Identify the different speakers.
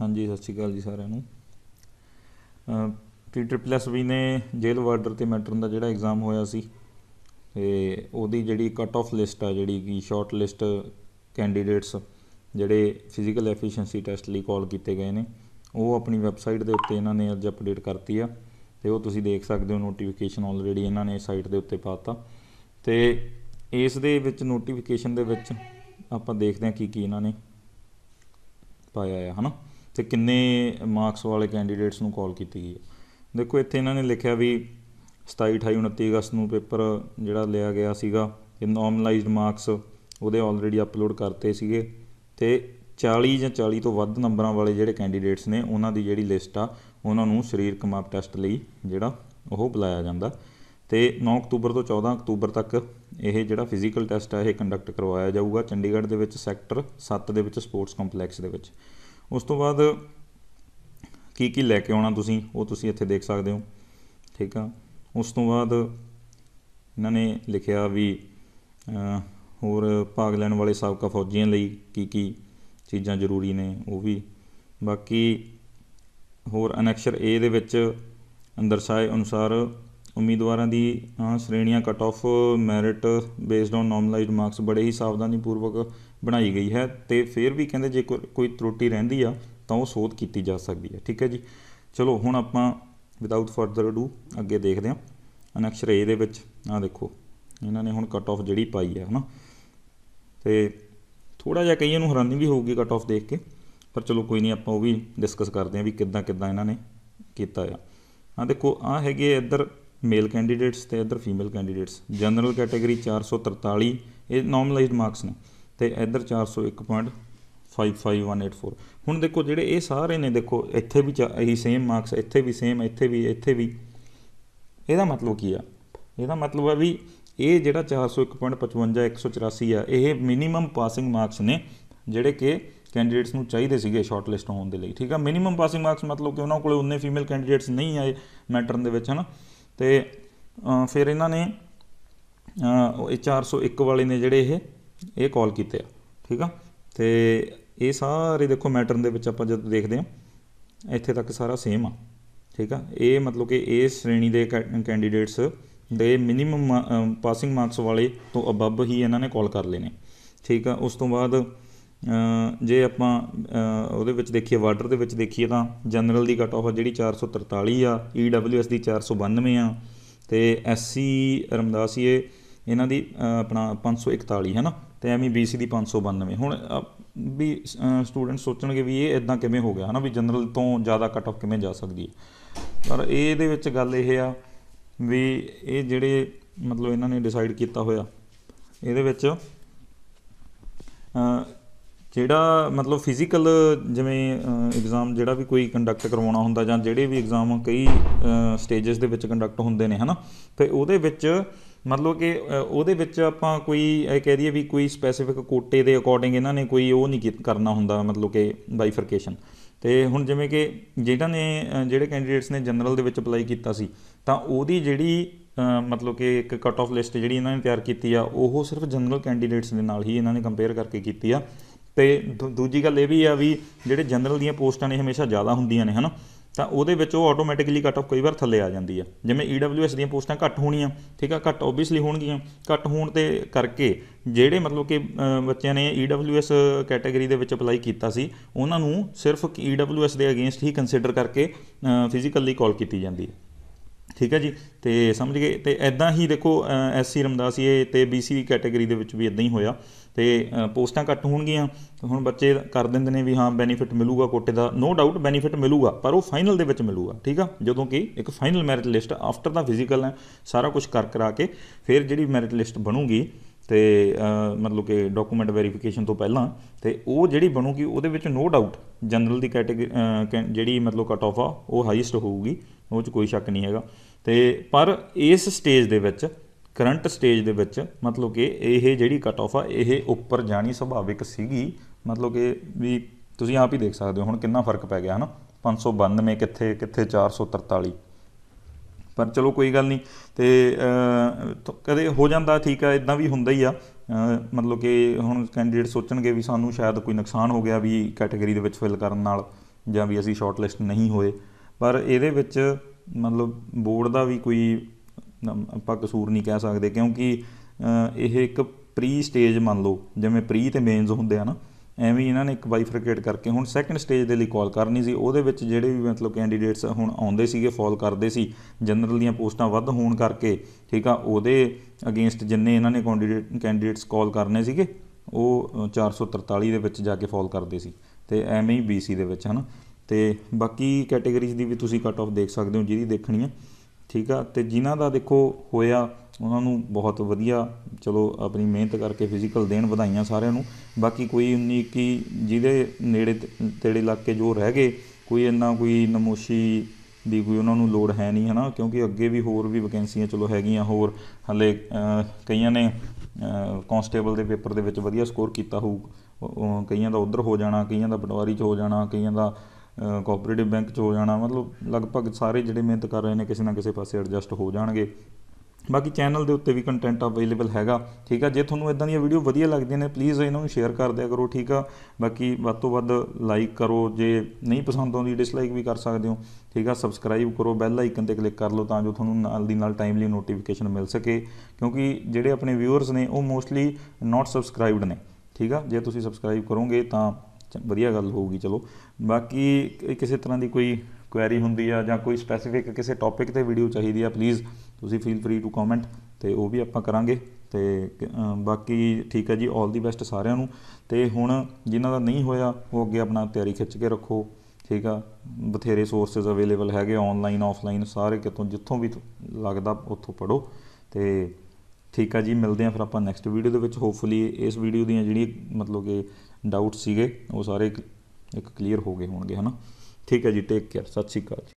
Speaker 1: ਹਾਂਜੀ ਸਤਿ ਸ਼੍ਰੀ ਅਕਾਲ ਜੀ ਸਾਰਿਆਂ ਨੂੰ ਪੀ ਟ੍ਰਿਪਲ ਐਸ ਵੀ ਨੇ ਜੇਲ ਵਾਰਡਰ ਤੇ ਮੈਟਰਨ ਦਾ ਜਿਹੜਾ ਐਗਜ਼ਾਮ ਹੋਇਆ ਸੀ ਤੇ ਉਹਦੀ ਜਿਹੜੀ ਕੱਟ ਆਫ ਲਿਸਟ ਆ ਜਿਹੜੀ ਕਿ ਸ਼ਾਰਟ ਲਿਸਟ ਕੈਂਡੀਡੇਟਸ ਜਿਹੜੇ ਫਿਜ਼ੀਕਲ ਐਫੀਸ਼ੀਐਂਸੀ ਟੈਸਟ ਲਈ ਕਾਲ ਕੀਤੇ ਗਏ ਨੇ ਉਹ ਆਪਣੀ ਵੈਬਸਾਈਟ ਦੇ ਉੱਤੇ ਇਹਨਾਂ ਨੇ ਅੱਜ ਅਪਡੇਟ ਕਰਤੀ ਆ ਤੇ ਉਹ ਤੁਸੀਂ ਦੇਖ ਸਕਦੇ ਹੋ ਨੋਟੀਫਿਕੇਸ਼ਨ ਆਲਰੇਡੀ ਇਹਨਾਂ ਨੇ ਸਾਈਟ ਦੇ ਉੱਤੇ ਪਾਤਾ ਤੇ ਇਸ ਦੇ ਵਿੱਚ ਨੋਟੀਫਿਕੇਸ਼ਨ ਦੇ ਵਿੱਚ ਆਪਾਂ ਦੇਖਦੇ ਹਾਂ ਕੀ ਕੀ ਇਹਨਾਂ ਨੇ ਪਾਇਆ ਆ ਹਨਾ ਤੇ ਕਿੰਨੇ ਮਾਰਕਸ ਵਾਲੇ ਕੈਂਡੀਡੇਟਸ ਨੂੰ ਕਾਲ ਕੀਤੀ ਗਈ ਹੈ ਦੇਖੋ ਇੱਥੇ ਇਹਨਾਂ ਨੇ ਲਿਖਿਆ ਵੀ 27 28 29 ਅਗਸਤ ਨੂੰ ਪੇਪਰ ਜਿਹੜਾ ਲਿਆ ਗਿਆ ਸੀਗਾ ਇਹ ਨਾਰਮਲਾਈਜ਼ਡ ਮਾਰਕਸ ਉਹਦੇ ਆਲਰੇਡੀ ਅਪਲੋਡ ਕਰਤੇ ਸੀਗੇ ਤੇ 40 ਜਾਂ 40 ਤੋਂ ਵੱਧ ਨੰਬਰਾਂ ਵਾਲੇ ਜਿਹੜੇ ਕੈਂਡੀਡੇਟਸ ਨੇ ਉਹਨਾਂ ਦੀ ਜਿਹੜੀ ਲਿਸਟ ਆ ਉਹਨਾਂ ਨੂੰ ਸਰੀਰਕ ਮਾਪ ਟੈਸਟ ਲਈ ਜਿਹੜਾ ਉਹ ਬੁਲਾਇਆ ਜਾਂਦਾ ਤੇ 9 ਅਕਤੂਬਰ ਤੋਂ 14 ਅਕਤੂਬਰ ਤੱਕ ਇਹ ਜਿਹੜਾ ਫਿਜ਼ੀਕਲ ਟੈਸਟ ਆ ਇਹ ਕੰਡਕਟ ਕਰਵਾਇਆ ਜਾਊਗਾ ਚੰਡੀਗੜ੍ਹ ਦੇ ਵਿੱਚ ਸੈਕਟਰ 7 ਦੇ ਵਿੱਚ ਸਪੋਰਟਸ ਕੰਪਲੈਕਸ ਦੇ ਵਿੱਚ ਉਸ ਤੋਂ ਬਾਅਦ ਕੀ ਕੀ ਲੈ ਕੇ ਆਉਣਾ ਤੁਸੀਂ ਉਹ ਤੁਸੀਂ ਇੱਥੇ ਦੇਖ ਸਕਦੇ ਹੋ ਠੀਕ ਆ ਉਸ ਤੋਂ ਬਾਅਦ ਇਹਨਾਂ ਨੇ ਲਿਖਿਆ ਵੀ ਹੋਰ ਭਾਗ ਲੈਣ ਵਾਲੇ ਸਾਬਕਾ ਫੌਜੀਆਂ ਲਈ ਕੀ ਕੀ ਚੀਜ਼ਾਂ ਜ਼ਰੂਰੀ ਨੇ ਉਹ ਵੀ ਬਾਕੀ ਹੋਰ ਅਨੈਕਸ਼ਰ ਏ ਦੇ ਵਿੱਚ ਅੰਦਰਸਾਏ ਅਨੁਸਾਰ ਉਮੀਦਵਾਰਾਂ ਦੀ ਸ਼੍ਰੇਣੀਆਂ cut off merit based on normalized marks ਬੜੇ ਹੀ ਸਾਵਧਾਨੀਪੂਰਵਕ ਬਣਾਈ ਗਈ ਹੈ ਤੇ ਫਿਰ ਵੀ ਕਹਿੰਦੇ ਜੇ ਕੋਈ ਤਰੋਟੀ ਰਹਿੰਦੀ ਆ ਤਾਂ ਉਹ ਸੋਧ ਕੀਤੀ ਜਾ ਸਕਦੀ ਹੈ ਠੀਕ ਹੈ ਜੀ ਚਲੋ ਹੁਣ ਆਪਾਂ ਵਿਦਆਊਟ ਫਰਦਰ ਡੂ ਅੱਗੇ ਦੇਖਦੇ ਹਾਂ ਅਨਕਸ਼ਰ ਏ ਦੇ ਵਿੱਚ ਆ ਦੇਖੋ ਇਹਨਾਂ ਨੇ ਹੁਣ ਕਟ ਆਫ ਜਿਹੜੀ ਪਾਈ ਹੈ ਹਨਾ ਤੇ ਥੋੜਾ ਜਿਹਾ ਕਈਆਂ ਨੂੰ ਹੈਰਾਨੀ ਵੀ ਹੋਊਗੀ ਕਟ ਆਫ ਦੇਖ ਕੇ ਪਰ ਚਲੋ ਕੋਈ ਨਹੀਂ ਆਪਾਂ ਉਹ ਵੀ ਡਿਸਕਸ ਕਰਦੇ ਹਾਂ ਵੀ ਕਿੱਦਾਂ ਕਿੱਦਾਂ ਇਹਨਾਂ ਨੇ ਕੀਤਾ ਆ ਆ ਦੇਖੋ ਆ ਹੈਗੇ ਇੱਧਰ ਮੇਲ ਕੈਂਡੀਡੇਟਸ ਤੇ ਇੱਧਰ ਫੀਮੇਲ ਕੈਂਡੀਡੇਟਸ ਜਨਰਲ ਕੈਟਾਗਰੀ 443 ਇਹ ਨਾਰਮਲਾਈਜ਼ਡ ਮਾਰਕਸ ਨੇ ਤੇ ਇੱਧਰ 401.55184 ਹੁਣ ਦੇਖੋ ਜਿਹੜੇ ਇਹ ਸਾਰੇ ਨੇ ਦੇਖੋ ਇੱਥੇ ਵੀ ਇਹੀ ਸੇਮ ਮਾਰਕਸ ਇੱਥੇ ਵੀ ਸੇਮ ਇੱਥੇ ਵੀ ਇੱਥੇ ਵੀ ਇਹਦਾ ਮਤਲਬ ਕੀ ਆ ਇਹਦਾ ਮਤਲਬ ਆ ਵੀ ਇਹ ਜਿਹੜਾ 401.55184 ਆ ਇਹ ਮਿਨੀਮਮ ਪਾਸਿੰਗ ਮਾਰਕਸ ਨੇ ਜਿਹੜੇ ਕਿ ਕੈਂਡੀਡੇਟਸ ਨੂੰ ਚਾਹੀਦੇ ਸੀਗੇ ਸ਼ਾਰਟ ਲਿਸਟ ਹੋਣ ਦੇ ਲਈ ਠੀਕ ਆ ਮਿਨੀਮਮ ਪਾਸਿੰਗ ਮਾਰਕਸ ਮਤਲਬ ਕਿ ਉਹਨਾਂ ਕੋਲੇ ਉਨੇ ਫੀਮੇਲ ਕੈਂਡੀਡੇਟਸ ਨਹੀਂ ਆਏ ਮੈਟਰਨ ਦੇ ਵਿੱਚ ਹਨ ਤੇ ਫਿਰ ਇਹਨਾਂ ਨੇ ਇਹ 401 ਵਾਲੇ ਨੇ ਜਿਹੜੇ ਇਹ ਇਹ ਕਾਲ ਕੀਤੇ ਆ ਠੀਕ ਆ ਤੇ ਇਹ ਸਾਰੇ ਦੇਖੋ ਮੈਟਰਨ ਦੇ ਵਿੱਚ ਆਪਾਂ ਜਦੋਂ ਦੇਖਦੇ ਆ ਇੱਥੇ ਤੱਕ ਸਾਰਾ ਸੇਮ ਆ ਠੀਕ ਆ ਇਹ ਮਤਲਬ ਕਿ ਇਹ ਸ਼੍ਰੇਣੀ ਦੇ ਕੈਂਡੀਡੇਟਸ ਦੇ ਮਿਨੀਮਮ ਪਾਸਿੰਗ ਮਾਰਕਸ ਵਾਲੇ ਤੋਂ ਅਬਵ ਹੀ ਇਹਨਾਂ ਨੇ ਕਾਲ ਕਰ ਨੇ ਠੀਕ ਆ ਉਸ ਤੋਂ ਬਾਅਦ ਜੇ ਆਪਾਂ ਉਹਦੇ ਵਿੱਚ ਦੇਖੀਏ ਵਾਰਡਰ ਦੇ ਵਿੱਚ ਦੇਖੀਏ ਤਾਂ ਜਨਰਲ ਦੀ ਕਟ ਆਫ ਜਿਹੜੀ 443 ਆ EWS ਦੀ 492 ਆ ਤੇ SC ਰਮਦਾਸੀਏ ਇਹਨਾਂ ਦੀ ਆਪਣਾ 541 ਹੈ ਨਾ ਤੇ ਐਵੇਂ BC ਦੀ 592 ਹੁਣ ਵੀ ਸਟੂਡੈਂਟ ਸੋਚਣਗੇ ਵੀ ਇਹ ਇਦਾਂ ਕਿਵੇਂ ਹੋ ਗਿਆ ਹਨਾ ਵੀ ਜਨਰਲ ਤੋਂ ਜ਼ਿਆਦਾ ਕੱਟ ਆਫ ਕਿਵੇਂ ਜਾ ਸਕਦੀ ਹੈ ਪਰ ਇਹ ਦੇ ਵਿੱਚ ਗੱਲ ਇਹ ਆ ਵੀ ਇਹ ਜਿਹੜੇ ਮਤਲਬ ਇਹਨਾਂ ਨੇ ਡਿਸਾਈਡ ਕੀਤਾ ਹੋਇਆ ਇਹਦੇ ਵਿੱਚ ਜਿਹੜਾ ਮਤਲਬ ਫਿਜ਼ੀਕਲ ਜਿਵੇਂ ਐਗਜ਼ਾਮ ਜਿਹੜਾ ਵੀ ਕੋਈ ਕੰਡਕਟ ਕਰਵਾਉਣਾ ਹੁੰਦਾ ਜਾਂ ਜਿਹੜੇ ਵੀ ਐਗਜ਼ਾਮ ਕਈ ਸਟੇजेस ਦੇ ਵਿੱਚ ਕੰਡਕਟ ਹੁੰਦੇ ਨੇ ਹਨਾ ਤੇ ਉਹਦੇ ਵਿੱਚ ਮਤਲਬ ਕਿ ਉਹਦੇ ਵਿੱਚ ਆਪਾਂ ਕੋਈ ਕਹਿ ਦਈਏ ਵੀ ਕੋਈ ਸਪੈਸੀਫਿਕ ਕੋਟੇ ਦੇ ਅਕੋਰਡਿੰਗ ਇਹਨਾਂ ਨੇ ਕੋਈ ਉਹ ਨਹੀਂ ਕਰਨਾ ਹੁੰਦਾ ਮਤਲਬ ਕਿ ਬਾਈਫਰਕੇਸ਼ਨ ਤੇ ਹੁਣ ਜਿਵੇਂ ਕਿ ਜਿਹੜਾ ਨੇ ਜਿਹੜੇ ਕੈਂਡੀਡੇਟਸ ਨੇ ਜਨਰਲ ਦੇ ਵਿੱਚ ਅਪਲਾਈ ਕੀਤਾ ਸੀ ਤਾਂ ਉਹਦੀ ਜਿਹੜੀ ਮਤਲਬ ਕਿ ਇੱਕ ਕਟ ਆਫ ਲਿਸਟ ਜਿਹੜੀ ਇਹਨਾਂ ਨੇ ਤਿਆਰ ਕੀਤੀ ਆ ਉਹ ਸਿਰਫ ਜਨਰਲ ਕੈਂਡੀਡੇਟਸ ਦੇ ਨਾਲ ਹੀ ਇਹਨਾਂ ਨੇ ਕੰਪੇਅਰ ਕਰਕੇ ਕੀਤੀ ਆ ਤੇ ਦੂਜੀ ਗੱਲ ਇਹ ਵੀ ਆ ਵੀ ਜਿਹੜੇ ਜਨਰਲ ਦੀਆਂ ਪੋਸਟਾਂ ਨੇ ਹਮੇਸ਼ਾ ਜ਼ਿਆਦਾ ਹੁੰਦੀਆਂ ਨੇ ਹਨਾ ਤਾਂ ਉਹਦੇ ਵਿੱਚ ਉਹ ਆਟੋਮੈਟਿਕਲੀ ਕੱਟ ਆਫ ਕਈ ਵਾਰ ਥੱਲੇ ਆ ਜਾਂਦੀ ਹੈ ਜਿਵੇਂ EWS ਦੀਆਂ ਪੋਸਟਾਂ ਘੱਟ ਹੋਣੀਆਂ ਠੀਕ ਆ ਘੱਟ ਆਬਵੀਅਸਲੀ ਹੋਣਗੀਆਂ ਘੱਟ ਹੋਣ ਤੇ ਕਰਕੇ ਜਿਹੜੇ ਮਤਲਬ ਕਿ ਬੱਚਿਆਂ ਨੇ EWS ਕੈਟਾਗਰੀ ਦੇ ਵਿੱਚ ਅਪਲਾਈ ਕੀਤਾ ਸੀ ਉਹਨਾਂ ਨੂੰ ਸਿਰਫ EWS ਦੇ ਅਗੇਂਸਟ ਹੀ ਕੰਸੀਡਰ ਕਰਕੇ ਫਿਜ਼ੀਕਲੀ ਕਾਲ ਕੀਤੀ ਜਾਂਦੀ ਹੈ ਠੀਕ ਹੈ ਜੀ ਤੇ ਸਮਝ ਗਏ ਤੇ ਐਦਾਂ ਹੀ ਦੇਖੋ ਐਸਸੀ ਰਮਦਾਸੀਏ ਤੇ ਬੀਸੀ ਕੈਟਾਗਰੀ ਦੇ ਵਿੱਚ ਵੀ ਐਦਾਂ ਹੀ ਹੋਇਆ ਤੇ ਪੋਸਟਾਂ ਘੱਟ ਹੋਣਗੀਆਂ ਤਾਂ ਹੁਣ ਬੱਚੇ ਕਰ ਦਿੰਦੇ ਨੇ ਵੀ ਹਾਂ ਬੈਨੀਫਿਟ ਮਿਲੂਗਾ ਕੋਟੇ ਦਾ ਨੋ ਡਾਊਟ ਬੈਨੀਫਿਟ ਮਿਲੂਗਾ ਪਰ ਉਹ ਫਾਈਨਲ ਦੇ ਵਿੱਚ ਮਿਲੂਗਾ ਠੀਕ ਆ ਜਦੋਂ ਕਿ ਇੱਕ ਫਾਈਨਲ ਮੈਰਿਟ ਲਿਸਟ ਆਫਟਰ ਦਾ ਫਿਜ਼ੀਕਲ ਹੈ ਸਾਰਾ ਕੁਝ ਕਰ ਕਰਾ ਕੇ ਫਿਰ ਜਿਹੜੀ ਮੈਰਿਟ ਲਿਸਟ ਬਣੂਗੀ ਤੇ ਮਤਲਬ ਕਿ ਡਾਕੂਮੈਂਟ ਵੈਰੀਫਿਕੇਸ਼ਨ ਤੋਂ ਪਹਿਲਾਂ ਤੇ ਉਹ ਜਿਹੜੀ ਬਣੂਗੀ ਉਹਦੇ ਵਿੱਚ ਨੋ ਡਾਊਟ ਜਨਰਲ ਦੀ ਕੈਟਾਗਰੀ ਜਿਹੜੀ ਮਤਲਬ ਕਟ ਆਫ ਆ ਉਹ ਹਾਈਸਟ ਹੋਊਗੀ ਉਹ 'ਚ ਕੋਈ ਸ਼ੱਕ ਨਹੀਂ ਹੈਗਾ ਤੇ ਪਰ ਇਸ ਸਟੇਜ ਦੇ ਵਿੱਚ ਕਰੰਟ ਸਟੇਜ ਦੇ ਵਿੱਚ ਮਤਲਬ ਕਿ ਇਹ ਜਿਹੜੀ ਕਟ ਆਫ ਆ ਇਹ ਉੱਪਰ ਜਾਣੀ ਸੁਭਾਵਿਕ ਸੀਗੀ ਮਤਲਬ ਕਿ ਵੀ ਤੁਸੀਂ ਆਪ ਹੀ ਦੇਖ ਸਕਦੇ ਹੋ ਹੁਣ ਕਿੰਨਾ ਫਰਕ ਪੈ ਗਿਆ ਹਨਾ 592 ਕਿੱਥੇ ਕਿੱਥੇ 443 ਪਰ ਚਲੋ ਕੋਈ ਗੱਲ ਨਹੀਂ ਤੇ ਕਦੇ ਹੋ ਜਾਂਦਾ ਠੀਕ ਆ ਇਦਾਂ ਵੀ ਹੁੰਦਾ ਹੀ ਆ ਮਤਲਬ ਕਿ ਹੁਣ ਕੈਂਡੀਡੇਟ ਸੋਚਣਗੇ ਵੀ ਸਾਨੂੰ ਸ਼ਾਇਦ ਕੋਈ ਨੁਕਸਾਨ ਹੋ ਗਿਆ ਵੀ ਕੈਟਾਗਰੀ ਦੇ ਵਿੱਚ ਫਿਲ ਕਰਨ ਨਾਲ ਜਾਂ ਵੀ ਅਸੀਂ ਸ਼ਾਰਟ ਲਿਸਟ ਨਹੀਂ ਹੋਏ ਪਰ ਇਹਦੇ ਵਿੱਚ ਮਤਲਬ ਬੋਰਡ ਦਾ ਵੀ ਕੋਈ ਆਪਾਂ ਕਸੂਰ ਨਹੀਂ ਕਹਿ ਸਕਦੇ ਕਿਉਂਕਿ ਇਹ ਇੱਕ ਪ੍ਰੀ ਸਟੇਜ ਮੰਨ ਲਓ ਜਿਵੇਂ ਪ੍ਰੀ ਤੇ ਮੇਨਸ ਹੁੰਦੇ ਆ ਨਾ ਐਵੇਂ ਇਹਨਾਂ ਨੇ ਇੱਕ ਬਾਈਫਰਕੇਟ ਕਰਕੇ ਹੁਣ ਸੈਕੰਡ ਸਟੇਜ ਦੇ ਲਈ ਕਾਲ ਕਰਨੀ ਸੀ ਉਹਦੇ ਵਿੱਚ ਜਿਹੜੇ ਵੀ ਮਤਲਬ ਕੈਂਡੀਡੇਟਸ ਹੁਣ ਆਉਂਦੇ ਸੀਗੇ ਫਾਲ ਕਰਦੇ ਸੀ ਜਨਰਲ ਦੀਆਂ ਪੋਸਟਾਂ ਵੱਧ ਹੋਣ ਕਰਕੇ ਠੀਕ ਆ ਉਹਦੇ ਅਗੇਂਸਟ ਜਿੰਨੇ ਇਹਨਾਂ ਨੇ ਕੈਂਡੀਡੇਟ ਕੈਂਡੀਡੇਟਸ ਕਾਲ ਕਰਨੇ ਸੀਗੇ ਉਹ 443 ਦੇ ਵਿੱਚ ਜਾ ਕੇ ਫਾਲ ਕਰਦੇ ਸੀ ਤੇ ਐਵੇਂ ਹੀ BC ਦੇ ਵਿੱਚ ਹਨ ਤੇ ਬਾਕੀ ਕੈਟਾਗਰੀਜ਼ ਦੀ ਵੀ ਤੁਸੀਂ ਕੱਟ ਆਫ ਦੇਖ ਸਕਦੇ ਹੋ ਜਿਹਦੀ ਦੇਖਣੀ ਹੈ ਠੀਕ ਆ ਤੇ ਜਿਨ੍ਹਾਂ ਦਾ ਦੇਖੋ ਹੋਇਆ ਉਹਨਾਂ ਨੂੰ ਬਹੁਤ ਵਧੀਆ ਚਲੋ ਆਪਣੀ ਮਿਹਨਤ ਕਰਕੇ ਫਿਜ਼ੀਕਲ ਦੇਣ ਵਧਾਈਆਂ ਸਾਰਿਆਂ ਨੂੰ ਬਾਕੀ ਕੋਈ 19 ਕੀ ਜਿਹਦੇ ਨੇੜੇ ਤੇੜੇ ਇਲਾਕੇ ਜੋ ਰਹਿ ਗਏ ਕੋਈ ਇੰਨਾ ਕੋਈ ਨਮੋਸ਼ੀ ਦੀ ਕੋਈ ਉਹਨਾਂ ਨੂੰ ਲੋੜ ਹੈ ਨਹੀਂ ਹਨਾ ਕਿਉਂਕਿ ਅੱਗੇ ਵੀ ਹੋਰ ਵੀ ਵੈਕੈਂਸੀਆਂ ਚਲੋ ਹੈਗੀਆਂ ਹੋਰ ਹਲੇ ਕਈਆਂ ਨੇ ਕਨਸਟੇਬਲ ਦੇ ਪੇਪਰ ਦੇ ਵਿੱਚ ਵਧੀਆ ਸਕੋਰ ਕੀਤਾ ਹੋਊ ਕਈਆਂ ਦਾ ਉਧਰ ਹੋ ਜਾਣਾ ਕਈਆਂ ਦਾ ਪਟਵਾਰੀ 'ਚ ਹੋ ਜਾਣਾ ਕਈਆਂ ਦਾ ਕੋਆਪਰੇਟਿਵ ਬੈਂਕ 'ਚ ਹੋ ਜਾਣਾ ਮਤਲਬ ਲਗਭਗ ਸਾਰੇ ਜਿਹੜੇ ਮਿਹਨਤ ਕਰ ਰਹੇ ਨੇ ਕਿਸੇ ਨਾ ਕਿਸੇ ਪਾਸੇ ਐਡਜਸਟ ਹੋ ਜਾਣਗੇ ਬਾਕੀ ਚੈਨਲ ਦੇ ਉੱਤੇ ਵੀ ਕੰਟੈਂਟ ਅਵੇਲੇਬਲ ਹੈਗਾ ਠੀਕ ਆ ਜੇ ਤੁਹਾਨੂੰ ਇਦਾਂ ਦੀਆਂ ਵੀਡੀਓ ਵਧੀਆ ਲੱਗਦੀਆਂ ਨੇ ਪਲੀਜ਼ ਇਹਨਾਂ ਨੂੰ ਸ਼ੇਅਰ ਕਰ ਦਿਆ ਕਰੋ ਠੀਕ ਆ ਬਾਕੀ ਵੱਧ ਤੋਂ ਵੱਧ ਲਾਈਕ ਕਰੋ ਜੇ ਨਹੀਂ ਪਸੰਦ ਆਉਂਦੀ ਡਿਸਲਾਈਕ ਵੀ ਕਰ ਸਕਦੇ ਹੋ ਠੀਕ ਆ ਸਬਸਕ੍ਰਾਈਬ ਕਰੋ ਬੈਲ ਆਈਕਨ ਤੇ ਕਲਿੱਕ ਕਰ ਲਓ ਤਾਂ ਜੋ ਤੁਹਾਨੂੰ ਨਾਲ ਦੀ ਨਾਲ ਟਾਈਮਲੀ ਨੋਟੀਫਿਕੇਸ਼ਨ ਮਿਲ ਸਕੇ ਕਿਉਂਕਿ ਜਿਹੜੇ ਆਪਣੇ ਵਿਊਅਰਸ ਨੇ ਉਹ ਮੋਸਟਲੀ ਨਾਟ ਸਬਸਕ੍ਰਾਈਬਡ ਨੇ ਠੀਕ ਆ ਜੇ ਤੁਸੀਂ ਸਬਸਕ੍ਰਾਈਬ ਕਰੋਗੇ ਤਾਂ ਵਧੀਆ ਗੱਲ ਹੋਊਗੀ ਚਲੋ ਬਾਕੀ ਕਿਸੇ ਤਰ੍ਹਾਂ ਦੀ ਕੋਈ ਕੁਐਰੀ ਹੁੰਦੀ ਆ ਜਾਂ ਕੋਈ ਸਪੈਸੀਫਿਕ ਕਿਸੇ ਟੌਪਿਕ ਤੇ ਵੀਡੀਓ ਚਾਹੀਦੀ ਆ ਪਲੀਜ਼ ਤੁਸੀਂ ਫੀਲ ਫ੍ਰੀ ਟੂ ਕਮੈਂਟ ਤੇ ਉਹ ਵੀ ਆਪਾਂ ਕਰਾਂਗੇ ਤੇ ਬਾਕੀ ਠੀਕ ਹੈ ਜੀ 올 ਦੀ ਬੈਸਟ ਸਾਰਿਆਂ ਨੂੰ ਤੇ ਹੁਣ ਜਿਨ੍ਹਾਂ ਦਾ ਨਹੀਂ ਹੋਇਆ ਉਹ ਅੱਗੇ ਆਪਣਾ ਤਿਆਰੀ ਖਿੱਚ ਕੇ ਰੱਖੋ ਠੀਕ ਆ ਬਥੇਰੇ ਸੋਰਸਸ ਅਵੇਲੇਬਲ ਹੈਗੇ ਆਨਲਾਈਨ ਆਫਲਾਈਨ ਸਾਰੇ ਕਿਤੋਂ ਜਿੱਥੋਂ ਵੀ ਲੱਗਦਾ ਉੱਥੋਂ ਪੜੋ ਤੇ ਠੀਕ ਆ ਜੀ ਮਿਲਦੇ ਆ ਫਿਰ ਆਪਾਂ ਨੈਕਸਟ ਵੀਡੀਓ ਦੇ ਵਿੱਚ ਹੋਪਫੁਲੀ ਇਸ ਵੀਡੀਓ ਦੀਆਂ ਜਿਹੜੀ ਮਤਲਬ ਕਿ ਡਾਊਟ ਸੀਗੇ ਉਹ ਸਾਰੇ ਇੱਕ ਕਲੀਅਰ ਹੋ ਗਏ ਹੋਣਗੇ ਹਨਾ ਠੀਕ ਹੈ ਜੀ ਟੇਕ ਕੇਅਰ ਸਤਿ ਸ਼੍ਰੀ ਅਕਾਲ